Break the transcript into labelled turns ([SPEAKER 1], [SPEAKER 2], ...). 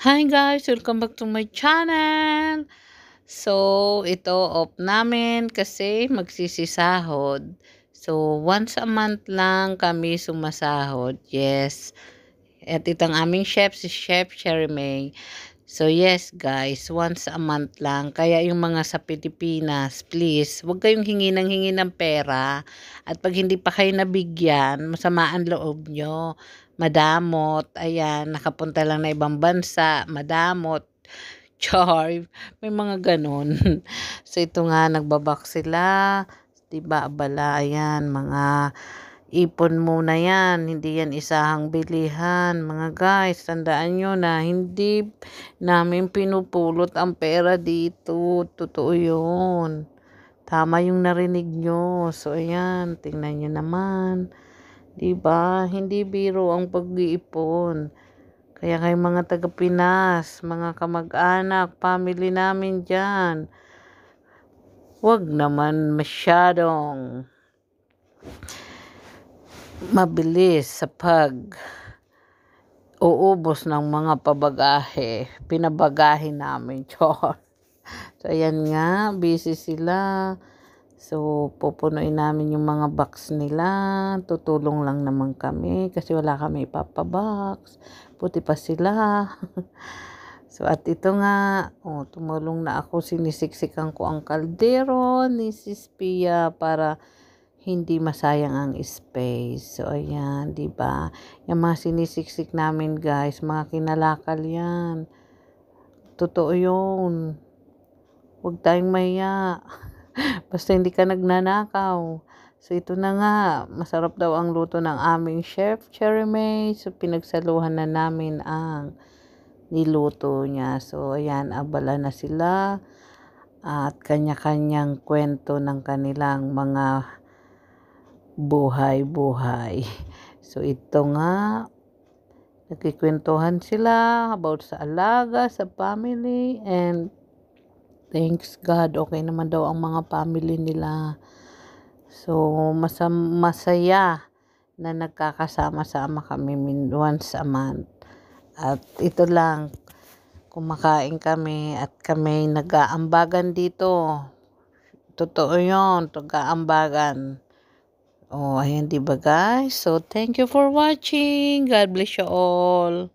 [SPEAKER 1] Hi guys! Welcome back to my channel! So, ito off namin kasi magsisisahod. So, once a month lang kami sumasahod. Yes. At itong aming chef, si Chef Sherry May. So yes guys, once a month lang. Kaya yung mga sa Pilipinas, please, huwag kayong hingi ng hingi ng pera. At pag hindi pa kayo nabigyan, masamaan loob nyo. Madamot, ayan, nakapunta lang na ibang bansa, madamot. Char, may mga ganun. so ito nga, nagbabak sila. Diba, abala, ayan, mga Ipon muna yan, hindi yan isahang bilihan. Mga guys, tandaan nyo na hindi namin pinupulot ang pera dito. Totoo yun. Tama yung narinig nyo. So, ayan, tingnan nyo naman. Diba? Hindi biro ang pag-iipon. Kaya kayo mga taga Pinas, mga kamag-anak, family namin dyan, huwag naman masyadong mabilis sa pag uubos ng mga pabagahe. Pinabagahe namin, Chon. So, ayan nga, busy sila. So, pupunuin namin yung mga box nila. Tutulong lang naman kami kasi wala kami ipapabox. Puti pa sila. so, at ito nga, oh, tumulong na ako. Sinisiksikan ko ang kaldero ni Sis Pia para hindi masayang ang space. So, ayan, di ba? Yung mga sinisiksik namin, guys, mga kinalakal yan. Totoo yun. Huwag tayong maya. Basta hindi ka nagnanakaw. So, ito na nga. Masarap daw ang luto ng aming chef, Cherry May. So, pinagsaluhan na namin ang niluto niya. So, ayan, abala na sila. At kanya-kanyang kwento ng kanilang mga buhay-buhay. So ito nga, nagkikwentuhan sila about sa alaga, sa family, and thanks God, okay naman daw ang mga family nila. So masa masaya na nagkakasama-sama kami once a month. At ito lang, kumakain kami at kami nag-aambagan dito. Totoo yun, nag-aambagan. Oh, ayan, diba guys? So, thank you for watching. God bless you all.